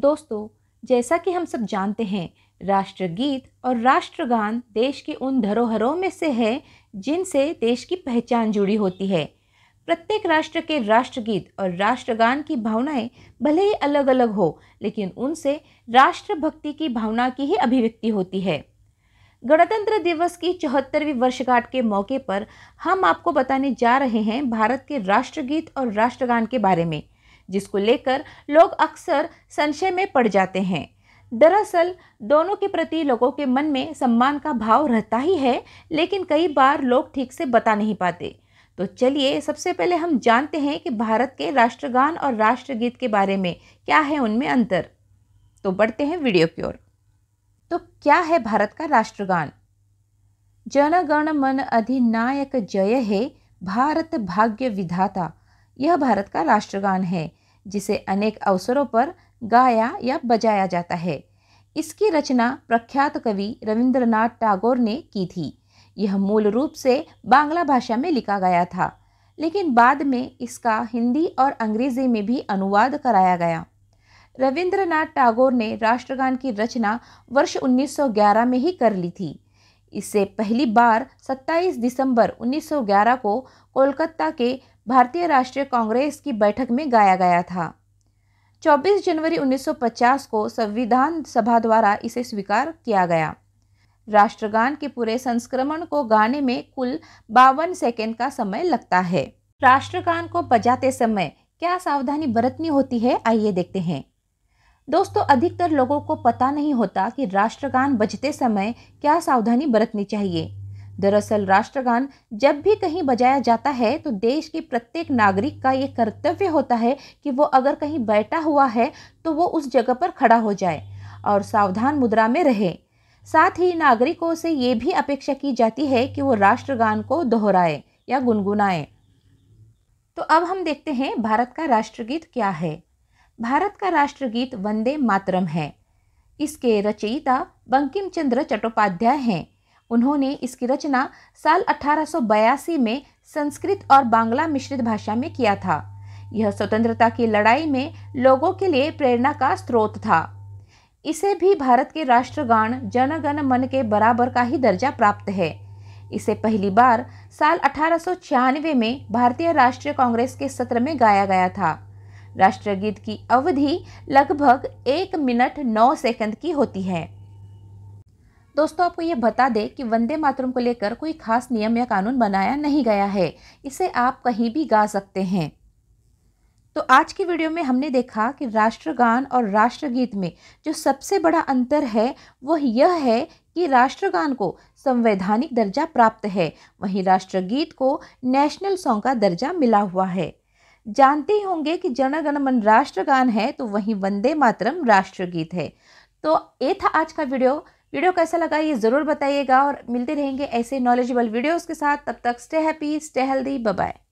दोस्तों जैसा कि हम सब जानते हैं राष्ट्रगीत और राष्ट्रगान देश के उन धरोहरों में से है जिनसे देश की पहचान जुड़ी होती है प्रत्येक राष्ट्र के राष्ट्रगीत और राष्ट्रगान की भावनाएं भले ही अलग अलग हो लेकिन उनसे राष्ट्रभक्ति की भावना की ही अभिव्यक्ति होती है गणतंत्र दिवस की चौहत्तरवीं वर्षगांठ के मौके पर हम आपको बताने जा रहे हैं भारत के राष्ट्रगीत और राष्ट्रगान के बारे में जिसको लेकर लोग अक्सर संशय में पड़ जाते हैं दरअसल दोनों के प्रति लोगों के मन में सम्मान का भाव रहता ही है लेकिन कई बार लोग ठीक से बता नहीं पाते तो चलिए सबसे पहले हम जानते हैं कि भारत के राष्ट्रगान और राष्ट्रगीत के बारे में क्या है उनमें अंतर तो बढ़ते हैं वीडियो की ओर तो क्या है भारत का राष्ट्रगान जनगण मन अधिनायक जय है भारत भाग्य विधाता यह भारत का राष्ट्रगान है जिसे अनेक अवसरों पर गाया या बजाया जाता है इसकी रचना प्रख्यात कवि रविंद्रनाथ टैगोर ने की थी यह मूल रूप से बांग्ला भाषा में लिखा गया था लेकिन बाद में इसका हिंदी और अंग्रेजी में भी अनुवाद कराया गया रविंद्रनाथ टैगोर ने राष्ट्रगान की रचना वर्ष 1911 में ही कर ली थी इससे पहली बार 27 दिसंबर 1911 को कोलकाता के भारतीय राष्ट्रीय कांग्रेस की बैठक में गाया गया था 24 जनवरी 1950 को संविधान सभा द्वारा इसे स्वीकार किया गया राष्ट्रगान के पूरे संस्करण को गाने में कुल बावन सेकेंड का समय लगता है राष्ट्रगान को बजाते समय क्या सावधानी बरतनी होती है आइए देखते हैं दोस्तों अधिकतर लोगों को पता नहीं होता कि राष्ट्रगान बजते समय क्या सावधानी बरतनी चाहिए दरअसल राष्ट्रगान जब भी कहीं बजाया जाता है तो देश के प्रत्येक नागरिक का ये कर्तव्य होता है कि वो अगर कहीं बैठा हुआ है तो वो उस जगह पर खड़ा हो जाए और सावधान मुद्रा में रहे साथ ही नागरिकों से ये भी अपेक्षा की जाती है कि वो राष्ट्रगान को दोहराए या गुनगुनाएं तो अब हम देखते हैं भारत का राष्ट्रगीत क्या है भारत का राष्ट्रगीत वंदे मातरम है इसके रचयिता बंकिम चंद्र चट्टोपाध्याय हैं उन्होंने इसकी रचना साल 1882 में संस्कृत और बांग्ला मिश्रित भाषा में किया था यह स्वतंत्रता की लड़ाई में लोगों के लिए प्रेरणा का स्रोत था इसे भी भारत के राष्ट्रगान जनगण मन के बराबर का ही दर्जा प्राप्त है इसे पहली बार साल अठारह में भारतीय राष्ट्रीय कांग्रेस के सत्र में गाया गया था राष्ट्रगीत की अवधि लगभग एक मिनट नौ सेकंड की होती है दोस्तों आपको ये बता दें कि वंदे मातरम को लेकर कोई खास नियम या कानून बनाया नहीं गया है इसे आप कहीं भी गा सकते हैं तो आज की वीडियो में हमने देखा कि राष्ट्रगान और राष्ट्रगीत में जो सबसे बड़ा अंतर है वह यह है कि राष्ट्रगान को संवैधानिक दर्जा प्राप्त है वहीं राष्ट्रगीत को नेशनल सॉन्ग का दर्जा मिला हुआ है जानते ही होंगे कि जनगण मन राष्ट्रगान है तो वहीं वंदे मातरम राष्ट्रगीत है तो ये था आज का वीडियो वीडियो कैसा लगा ये ज़रूर बताइएगा और मिलते रहेंगे ऐसे नॉलेजेबल वीडियोस के साथ तब तक stay happy stay healthy bye